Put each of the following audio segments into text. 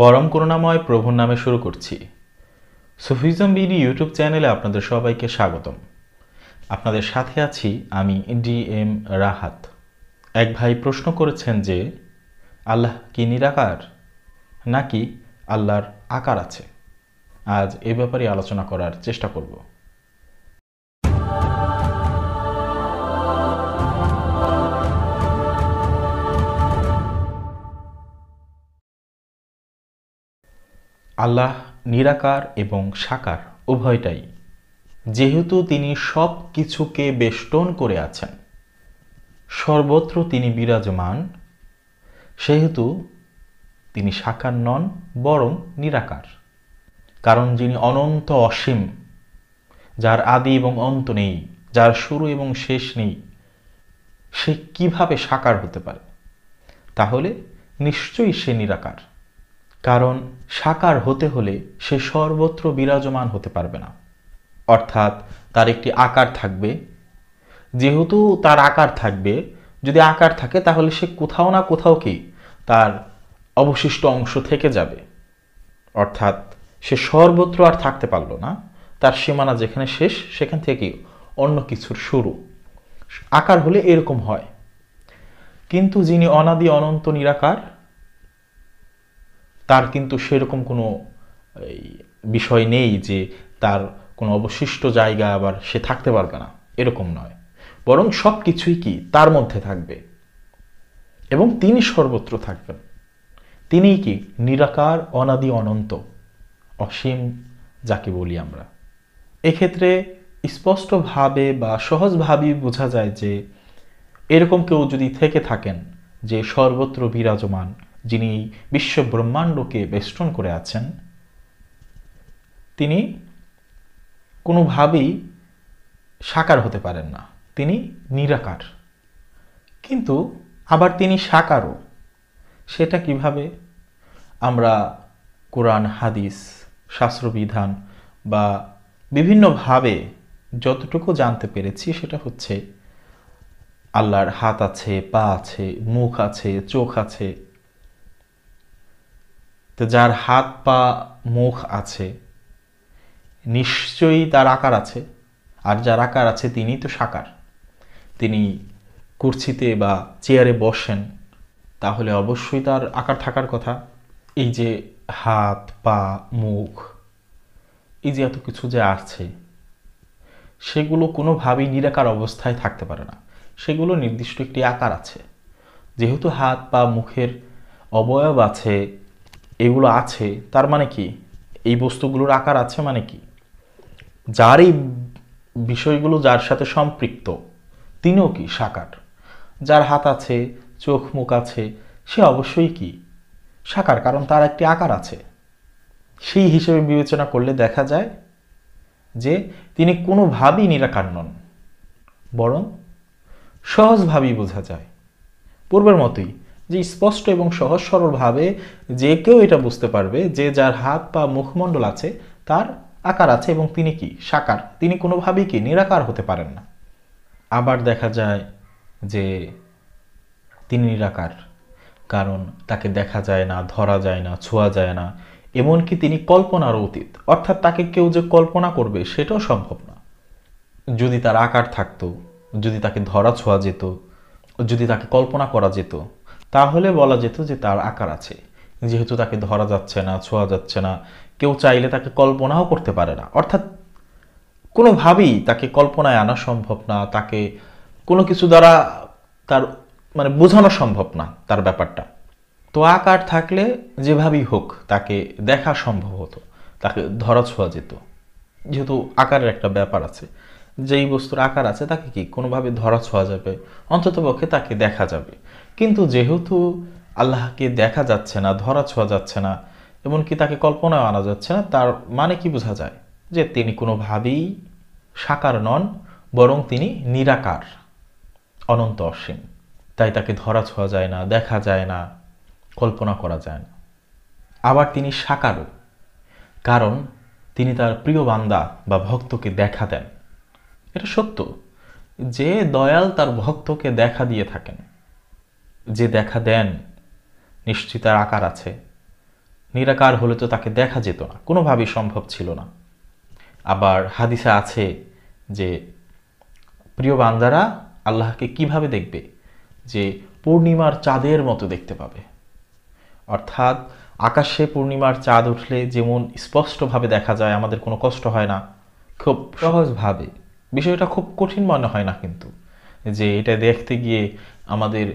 পরম করুণাময় প্রভুর নামে শুরু করছি সুফিজম বিডি ইউটিউব চ্যানেলে আপনাদের সবাইকে স্বাগতম আপনাদের সাথে আছি আমি ডি এম রাহাত এক ভাই প্রশ্ন করেছেন যে আল্লাহ কি নিরাকার নাকি আল্লাহর আকার আছে আজ এ ব্যাপারে আলোচনা করার চেষ্টা করব আল্লাহ নিরাকার এবং সাকার উভয়টাই যেহেতু তিনি সব কিছুকে বেষ্টন করে আছেন সর্বত্র তিনি বিরাজমান সেহেতু তিনি সাকার নন বরং নিরাকার কারণ যিনি অনন্ত অসীম যার আদি এবং অন্ত নেই যার শুরু এবং শেষ নেই সে কিভাবে সাকার হতে পারে তাহলে নিশ্চয়ই সে নিরাকার কারণ সাকার হতে হলে সে সর্বত্র বিরাজমান হতে পারবে না অর্থাৎ তার একটি আকার থাকবে যেহেতু তার আকার থাকবে যদি আকার থাকে তাহলে সে কোথাও না কোথাও কি তার অবশিষ্ট অংশ থেকে যাবে অর্থাৎ সে সর্বত্র আর থাকতে পারল না তার সীমানা যেখানে শেষ সেখান থেকে অন্য কিছুর শুরু আকার হলে এরকম হয় কিন্তু যিনি অনাদি অনন্ত নিরাকার তার কিন্তু সেরকম কোনো বিষয় নেই যে তার কোনো অবশিষ্ট জায়গা আবার সে থাকতে পারবে না এরকম নয় বরং সব কিছুই কি তার মধ্যে থাকবে এবং তিনি সর্বত্র থাকবেন তিনি কি নিরাকার অনাদি অনন্ত অসীম যাকে বলি আমরা এক্ষেত্রে স্পষ্টভাবে বা সহজভাবেই বোঝা যায় যে এরকম কেউ যদি থেকে থাকেন যে সর্বত্র বিরাজমান যিনি বিশ্ব ব্রহ্মাণ্ডকে বেষ্টন করে আছেন তিনি কোনোভাবেই সাকার হতে পারেন না তিনি নিরাকার কিন্তু আবার তিনি সাকারও সেটা কিভাবে আমরা কোরআন হাদিস শাস্ত্রবিধান বা বিভিন্নভাবে যতটুকু জানতে পেরেছি সেটা হচ্ছে আল্লাহর হাত আছে পা আছে মুখ আছে চোখ আছে তো যার হাত পা মুখ আছে নিশ্চয়ই তার আকার আছে আর যার আকার আছে তিনি তো সাকার তিনি কুর্সিতে বা চেয়ারে বসেন তাহলে অবশ্যই তার আকার থাকার কথা এই যে হাত পা মুখ এই যে এত কিছু যে আছে সেগুলো কোনোভাবেই নিরাকার অবস্থায় থাকতে পারে না সেগুলো নির্দিষ্ট একটি আকার আছে যেহেতু হাত পা মুখের অবয়ব আছে এগুলো আছে তার মানে কি এই বস্তুগুলোর আকার আছে মানে কি যার এই বিষয়গুলো যার সাথে সম্পৃক্ত তিনিও কি সাকার যার হাত আছে চোখ মুখ আছে সে অবশ্যই কি সাকার কারণ তার একটি আকার আছে সেই হিসেবে বিবেচনা করলে দেখা যায় যে তিনি কোনোভাবেই নিরাকার নন বরং সহজভাবেই বোঝা যায় পূর্বের মতোই যে স্পষ্ট এবং সহজ সরলভাবে যে কেউ এটা বুঝতে পারবে যে যার হাত বা মুখমণ্ডল আছে তার আকার আছে এবং তিনি কি সাকার তিনি কোনোভাবেই কি নিরাকার হতে পারেন না আবার দেখা যায় যে তিনি নিরাকার কারণ তাকে দেখা যায় না ধরা যায় না ছোঁয়া যায় না এমনকি তিনি কল্পনারও অতীত অর্থাৎ তাকে কেউ যে কল্পনা করবে সেটাও সম্ভব না যদি তার আকার থাকতো যদি তাকে ধরা ছোঁয়া যেত যদি তাকে কল্পনা করা যেত তাহলে বলা যেত যে তার আকার আছে যেহেতু তাকে ধরা যাচ্ছে না ছোঁয়া যাচ্ছে না কেউ চাইলে তাকে কল্পনাও করতে পারে না অর্থাৎ কোনোভাবেই তাকে কল্পনায় আনা সম্ভব না তাকে কোনো কিছু দ্বারা তার মানে বোঝানো সম্ভব না তার ব্যাপারটা তো আকার থাকলে যেভাবেই হোক তাকে দেখা সম্ভব হতো তাকে ধরা ছোঁয়া যেত যেহেতু আকারের একটা ব্যাপার আছে যেই বস্তুর আকার আছে তাকে কি কোনোভাবে ধরা ছোঁয়া যাবে অন্ততপক্ষে তাকে দেখা যাবে কিন্তু যেহেতু আল্লাহকে দেখা যাচ্ছে না ধরা ছোঁয়া যাচ্ছে না এমনকি তাকে কল্পনায় আনা যাচ্ছে না তার মানে কি বোঝা যায় যে তিনি কোনোভাবেই সাকার নন বরং তিনি নিরাকার অনন্ত অসীম তাই তাকে ধরা ছোঁয়া যায় না দেখা যায় না কল্পনা করা যায় না আবার তিনি সাকারও কারণ তিনি তার প্রিয় বান্দা বা ভক্তকে দেখা দেন এটা সত্য যে দয়াল তার ভক্তকে দেখা দিয়ে থাকেন যে দেখা দেন নিশ্চিতার আকার আছে নিরাকার হলে তো তাকে দেখা যেত না কোনোভাবেই সম্ভব ছিল না আবার হাদিসা আছে যে প্রিয় বান্দারা আল্লাহকে কিভাবে দেখবে যে পূর্ণিমার চাঁদের মতো দেখতে পাবে অর্থাৎ আকাশে পূর্ণিমার চাঁদ উঠলে যেমন স্পষ্টভাবে দেখা যায় আমাদের কোনো কষ্ট হয় না খুব সহজভাবে বিষয়টা খুব কঠিন মনে হয় না কিন্তু যে এটা দেখতে গিয়ে আমাদের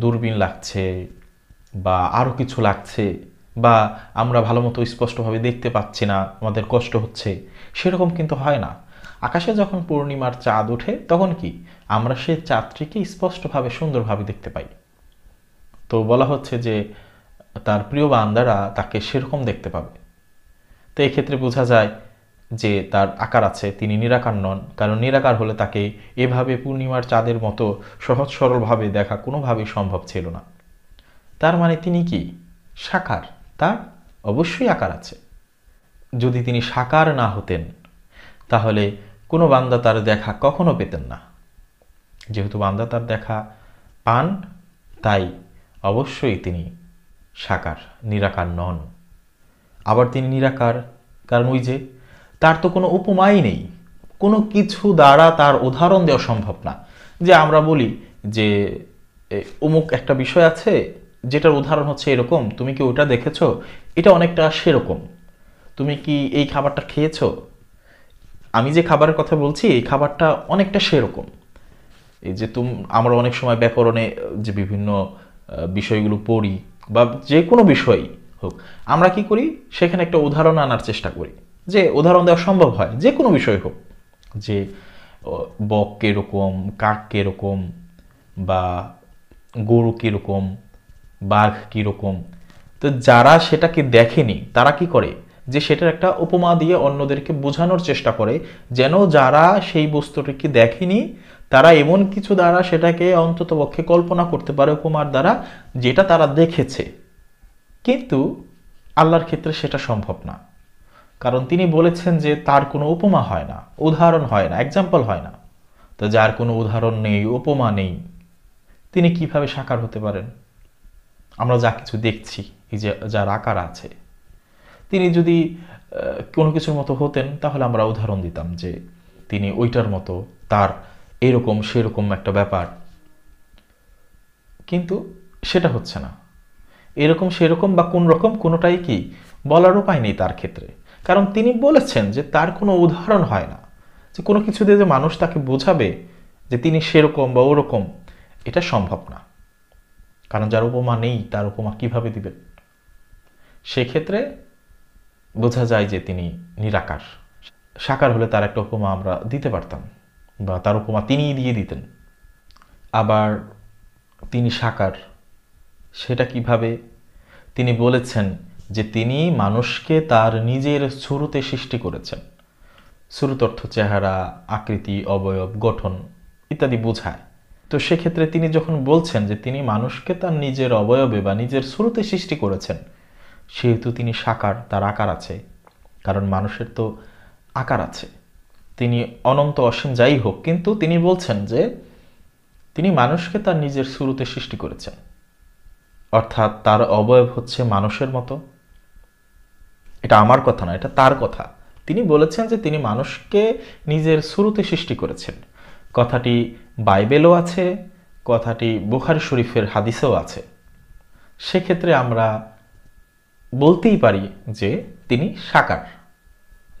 দূরবীন লাগছে বা আরও কিছু লাগছে বা আমরা ভালো মতো স্পষ্টভাবে দেখতে পাচ্ছি না আমাদের কষ্ট হচ্ছে সেরকম কিন্তু হয় না আকাশে যখন পূর্ণিমার চাঁদ ওঠে তখন কি আমরা সে চাঁদটিকে স্পষ্টভাবে সুন্দরভাবে দেখতে পাই তো বলা হচ্ছে যে তার প্রিয় বান্দারা তাকে সেরকম দেখতে পাবে তো এক্ষেত্রে বোঝা যায় যে তার আকার আছে তিনি নিরাকার নন কারণ নিরাকার হলে তাকে এভাবে পূর্ণিমার চাঁদের মতো সহজ সরলভাবে দেখা কোনোভাবেই সম্ভব ছিল না তার মানে তিনি কি সাকার তার অবশ্যই আকার আছে যদি তিনি সাকার না হতেন তাহলে কোনো বান্দা তার দেখা কখনো পেতেন না যেহেতু বান্দা তার দেখা পান তাই অবশ্যই তিনি সাকার নিরাকার নন আবার তিনি নিরাকার কারণ ওই যে তার তো কোনো উপমাই নেই কোনো কিছু দ্বারা তার উদাহরণ দেওয়া সম্ভব না যে আমরা বলি যে অমুক একটা বিষয় আছে যেটার উদাহরণ হচ্ছে এরকম তুমি কি ওটা দেখেছো এটা অনেকটা সেরকম তুমি কি এই খাবারটা খেয়েছো আমি যে খাবারের কথা বলছি এই খাবারটা অনেকটা সেরকম এই যে তুম আমরা অনেক সময় ব্যাকরণে যে বিভিন্ন বিষয়গুলো পড়ি বা যে কোনো বিষয়ই হোক আমরা কি করি সেখানে একটা উদাহরণ আনার চেষ্টা করি যে উদাহরণ দেওয়া সম্ভব হয় যে কোনো বিষয় হোক যে বক কীরকম কাক কীরকম বা গরু কীরকম বাঘ কীরকম তো যারা সেটাকে দেখেনি তারা কি করে যে সেটার একটা উপমা দিয়ে অন্যদেরকে বোঝানোর চেষ্টা করে যেন যারা সেই বস্তুটিকে দেখেনি তারা এমন কিছু দ্বারা সেটাকে অন্তত পক্ষে কল্পনা করতে পারে উপমার দ্বারা যেটা তারা দেখেছে কিন্তু আল্লাহর ক্ষেত্রে সেটা সম্ভব না কারণ তিনি বলেছেন যে তার কোনো উপমা হয় না উদাহরণ হয় না এক্সাম্পল হয় না তো যার কোনো উদাহরণ নেই উপমা নেই তিনি কিভাবে সাকার হতে পারেন আমরা যা কিছু দেখছি এই যে যার আকার আছে তিনি যদি কোনো কিছুর মতো হতেন তাহলে আমরা উদাহরণ দিতাম যে তিনি ওইটার মতো তার এরকম সেরকম একটা ব্যাপার কিন্তু সেটা হচ্ছে না এরকম সেরকম বা কোন রকম কোনোটাই কি বলার উপায় নেই তার ক্ষেত্রে কারণ তিনি বলেছেন যে তার কোনো উদাহরণ হয় না যে কোনো কিছু দিয়ে যে মানুষ তাকে বোঝাবে যে তিনি সেরকম বা ওরকম এটা সম্ভব না কারণ যার উপমা নেই তার উপমা কিভাবে দিবেন সেক্ষেত্রে বোঝা যায় যে তিনি নিরাকার সাকার হলে তার একটা উপমা আমরা দিতে পারতাম বা তার উপমা তিনিই দিয়ে দিতেন আবার তিনি সাকার সেটা কিভাবে তিনি বলেছেন যে তিনি মানুষকে তার নিজের শুরুতে সৃষ্টি করেছেন শুরুত অর্থ চেহারা আকৃতি অবয়ব গঠন ইত্যাদি বোঝায় তো সেক্ষেত্রে তিনি যখন বলছেন যে তিনি মানুষকে তার নিজের অবয়বে বা নিজের শুরুতে সৃষ্টি করেছেন সেহেতু তিনি সাকার তার আকার আছে কারণ মানুষের তো আকার আছে তিনি অনন্ত অসীম যাই হোক কিন্তু তিনি বলছেন যে তিনি মানুষকে তার নিজের শুরুতে সৃষ্টি করেছেন অর্থাৎ তার অবয়ব হচ্ছে মানুষের মতো এটা আমার কথা না এটা তার কথা তিনি বলেছেন যে তিনি মানুষকে নিজের শুরুতে সৃষ্টি করেছেন কথাটি বাইবেলও আছে কথাটি বুখারি শরীফের হাদিসেও আছে সেক্ষেত্রে আমরা বলতেই পারি যে তিনি সাকার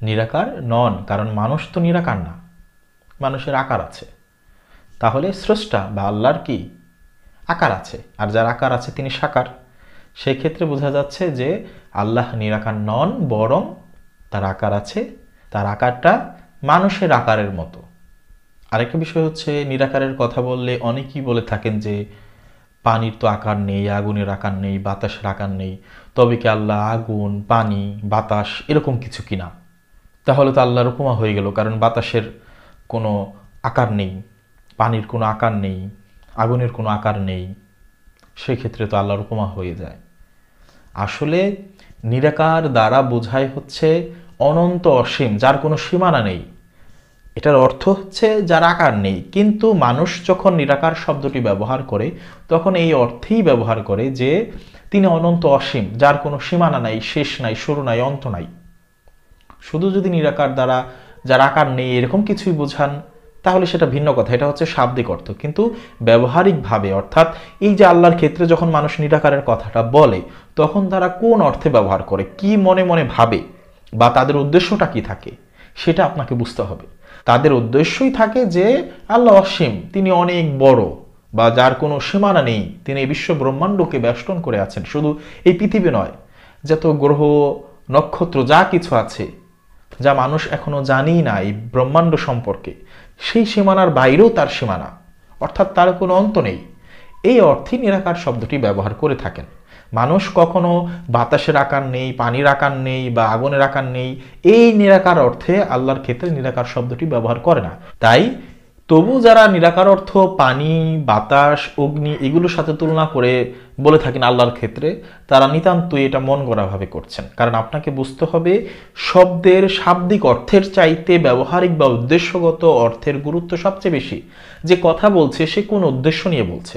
নিরাকার নন কারণ মানুষ তো নিরাকার না মানুষের আকার আছে তাহলে স্রষ্টা বা আল্লাহর কি আকার আছে আর যার আকার আছে তিনি সাকার সেক্ষেত্রে বোঝা যাচ্ছে যে আল্লাহ নিরাকার নন বরং তার আকার আছে তার আকারটা মানুষের আকারের মতো আরেকটা বিষয় হচ্ছে নিরাকারের কথা বললে অনেকেই বলে থাকেন যে পানির তো আকার নেই আগুনের আকার নেই বাতাসের আকার নেই তবে কি আল্লাহ আগুন পানি বাতাস এরকম কিছু কিনা তাহলে তো আল্লাহর উপমা হয়ে গেল কারণ বাতাসের কোনো আকার নেই পানির কোনো আকার নেই আগুনের কোনো আকার নেই সেক্ষেত্রে তো আল্লাহর উপমা হয়ে যায় আসলে নিরাকার দ্বারা বোঝায় হচ্ছে অনন্ত অসীম যার কোনো সীমানা নেই এটার অর্থ হচ্ছে যার আকার নেই কিন্তু মানুষ যখন নিরাকার শব্দটি ব্যবহার করে তখন এই অর্থেই ব্যবহার করে যে তিনি অনন্ত অসীম যার কোনো সীমানা নাই শেষ নাই শুরু নাই অন্ত নাই শুধু যদি নিরাকার দ্বারা যার আকার নেই এরকম কিছুই বোঝান তাহলে সেটা ভিন্ন কথা এটা হচ্ছে শাব্দিক অর্থ কিন্তু ব্যবহারিকভাবে অর্থাৎ এই যে আল্লাহর ক্ষেত্রে যখন মানুষ নিরাকারের কথাটা বলে তখন তারা কোন অর্থে ব্যবহার করে কি মনে মনে ভাবে বা তাদের উদ্দেশ্যটা কি থাকে সেটা আপনাকে বুঝতে হবে তাদের উদ্দেশ্যই থাকে যে আল্লাহ অসীম তিনি অনেক বড় বা যার কোনো সীমানা নেই তিনি এই বিশ্ব ব্রহ্মাণ্ডকে ব্যষ্টন করে আছেন শুধু এই পৃথিবী নয় যত গ্রহ নক্ষত্র যা কিছু আছে যা মানুষ এখনো জানি না এই ব্রহ্মাণ্ড সম্পর্কে সেই সীমানার বাইরেও তার সীমানা অর্থাৎ তার কোনো অন্ত নেই এই অর্থে নিরাকার শব্দটি ব্যবহার করে থাকেন মানুষ কখনো বাতাসের আকার নেই পানির আকার নেই বা আগুনের আকার নেই এই নিরাকার অর্থে আল্লাহর ক্ষেত্রে নিরাকার শব্দটি ব্যবহার করে না তাই তবু যারা নিরাকার অর্থ পানি বাতাস অগ্নি এগুলোর সাথে তুলনা করে বলে থাকেন আল্লাহর ক্ষেত্রে তারা নিতান্তই এটা মন গড়াভাবে করছেন কারণ আপনাকে বুঝতে হবে শব্দের শাব্দিক অর্থের চাইতে ব্যবহারিক বা উদ্দেশ্যগত অর্থের গুরুত্ব সবচেয়ে বেশি যে কথা বলছে সে কোন উদ্দেশ্য নিয়ে বলছে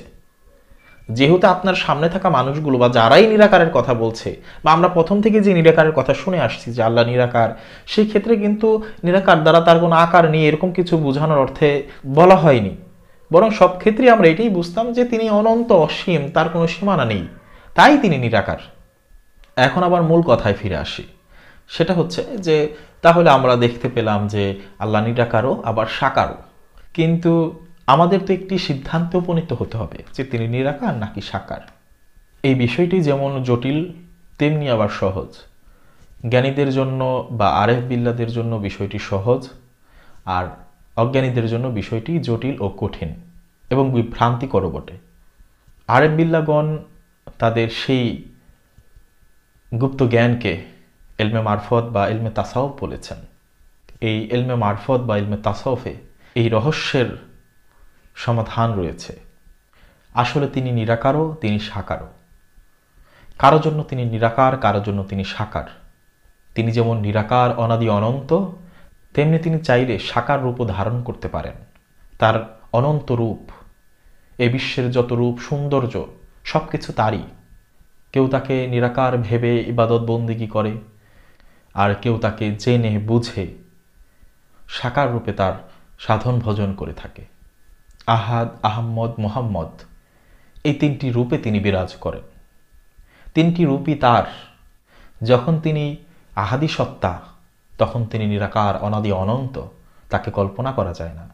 যেহেতু আপনার সামনে থাকা মানুষগুলো বা যারাই নিরাকারের কথা বলছে বা আমরা প্রথম থেকে যে নিরাকারের কথা শুনে আসছি যে আল্লাহ নিরাকার সেই ক্ষেত্রে কিন্তু নিরাকার দ্বারা তার কোনো আকার নিয়ে এরকম কিছু বোঝানোর অর্থে বলা হয়নি বরং সব ক্ষেত্রে আমরা এটাই বুঝতাম যে তিনি অনন্ত অসীম তার কোনো সীমানা নেই তাই তিনি নিরাকার এখন আবার মূল কথায় ফিরে আসি সেটা হচ্ছে যে তাহলে আমরা দেখতে পেলাম যে আল্লাহ নিরাকারও আবার সাকারও কিন্তু আমাদের তো একটি সিদ্ধান্তে উপনীত হতে হবে যে তিনি নিরাকার নাকি সাকার এই বিষয়টি যেমন জটিল তেমনি আবার সহজ জ্ঞানীদের জন্য বা আরেফ বিল্লাদের জন্য বিষয়টি সহজ আর অজ্ঞানীদের জন্য বিষয়টি জটিল ও কঠিন এবং বিভ্রান্তিকর বটে আরেফ বিল্লাগণ তাদের সেই গুপ্ত জ্ঞানকে এলমে মারফত বা এলমে তাসাউফ বলেছেন এই এলমে মারফত বা এলমে তাসাউফে এই রহস্যের সমাধান রয়েছে আসলে তিনি নিরাকারও তিনি সাকারও কারো জন্য তিনি নিরাকার কারো জন্য তিনি সাকার তিনি যেমন নিরাকার অনাদি অনন্ত তেমনি তিনি চাইলে সাকার রূপ ধারণ করতে পারেন তার অনন্ত রূপ এ বিশ্বের যত রূপ সৌন্দর্য সব কিছু তারই কেউ তাকে নিরাকার ভেবে ইবাদত বন্দিগি করে আর কেউ তাকে জেনে বুঝে সাকার রূপে তার সাধন ভজন করে থাকে আহাদ আহম্মদ মোহাম্মদ এই তিনটি রূপে তিনি বিরাজ করেন তিনটি রূপই তার যখন তিনি আহাদি সত্তা তখন তিনি নিরাকার অনাদি অনন্ত তাকে কল্পনা করা যায় না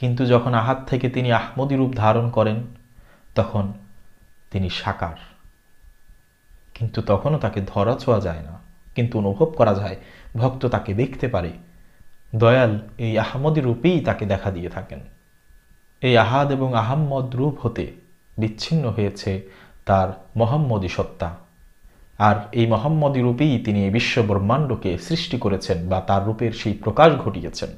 কিন্তু যখন আহাত থেকে তিনি আহমদি রূপ ধারণ করেন তখন তিনি সাকার কিন্তু তখনও তাকে ধরা ছোঁয়া যায় না কিন্তু অনুভব করা যায় ভক্ত তাকে দেখতে পারে দয়াল এই আহমদি রূপেই তাকে দেখা দিয়ে থাকেন এই আহাদ এবং আহাম্মদ রূপ হতে বিচ্ছিন্ন হয়েছে তার মোহাম্মদী সত্তা আর এই মোহাম্মদী রূপেই তিনি এই বিশ্ব ব্রহ্মাণ্ডকে সৃষ্টি করেছেন বা তার রূপের সেই প্রকাশ ঘটিয়েছেন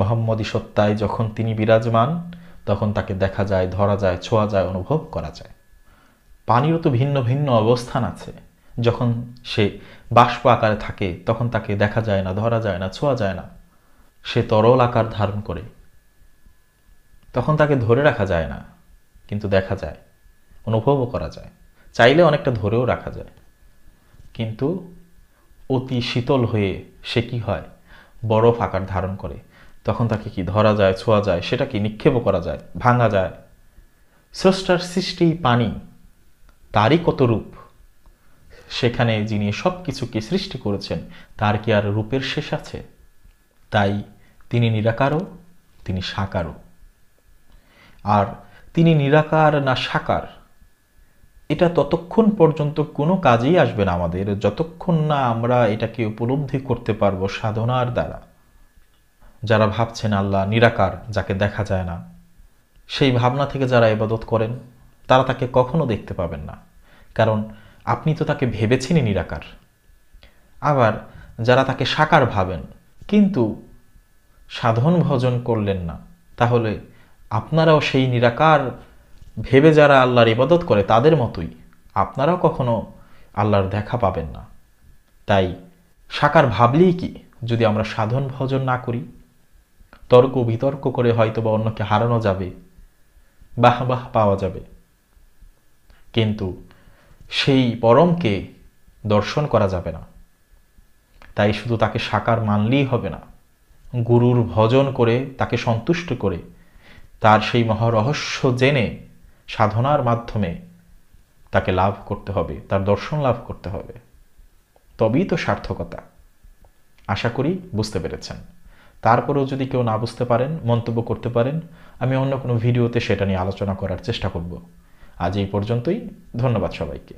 মোহাম্মদী সত্তায় যখন তিনি বিরাজমান তখন তাকে দেখা যায় ধরা যায় ছোঁয়া যায় অনুভব করা যায় পানিরও তো ভিন্ন ভিন্ন অবস্থান আছে যখন সে বাষ্প আকারে থাকে তখন তাকে দেখা যায় না ধরা যায় না ছোঁয়া যায় না সে তরল আকার ধারণ করে তখন তাকে ধরে রাখা যায় না কিন্তু দেখা যায় অনুভবও করা যায় চাইলে অনেকটা ধরেও রাখা যায় কিন্তু অতি শীতল হয়ে সে কী হয় বরফ আকার ধারণ করে তখন তাকে কি ধরা যায় ছোঁয়া যায় সেটা কি নিক্ষেপও করা যায় ভাঙা যায় স্রষ্টার সৃষ্টি পানি তারই কত রূপ সেখানে যিনি সব কিছুকে সৃষ্টি করেছেন তার কি আর রূপের শেষ আছে তাই তিনি নিরাকারও তিনি সাকারও আর তিনি নিরাকার না সাকার এটা ততক্ষণ পর্যন্ত কোনো কাজেই আসবে না আমাদের যতক্ষণ না আমরা এটাকে উপলব্ধি করতে পারবো সাধনার দ্বারা যারা ভাবছেন আল্লাহ নিরাকার যাকে দেখা যায় না সেই ভাবনা থেকে যারা এবাদত করেন তারা তাকে কখনো দেখতে পাবেন না কারণ আপনি তো তাকে ভেবেছেনই নিরাকার আবার যারা তাকে সাকার ভাবেন কিন্তু সাধন ভজন করলেন না তাহলে আপনারাও সেই নিরাকার ভেবে যারা আল্লাহর ইবাদত করে তাদের মতোই আপনারাও কখনো আল্লাহর দেখা পাবেন না তাই সাকার ভাবলেই কি যদি আমরা সাধন ভজন না করি তর্ক বিতর্ক করে হয়তো বা অন্যকে হারানো যাবে বাহ বাহ পাওয়া যাবে কিন্তু সেই পরমকে দর্শন করা যাবে না তাই শুধু তাকে সাকার মানলেই হবে না গুরুর ভজন করে তাকে সন্তুষ্ট করে তার সেই মহারহস্য জেনে সাধনার মাধ্যমে তাকে লাভ করতে হবে তার দর্শন লাভ করতে হবে তবেই তো সার্থকতা আশা করি বুঝতে পেরেছেন তারপরেও যদি কেউ না বুঝতে পারেন মন্তব্য করতে পারেন আমি অন্য কোনো ভিডিওতে সেটা নিয়ে আলোচনা করার চেষ্টা করব আজ এই পর্যন্তই ধন্যবাদ সবাইকে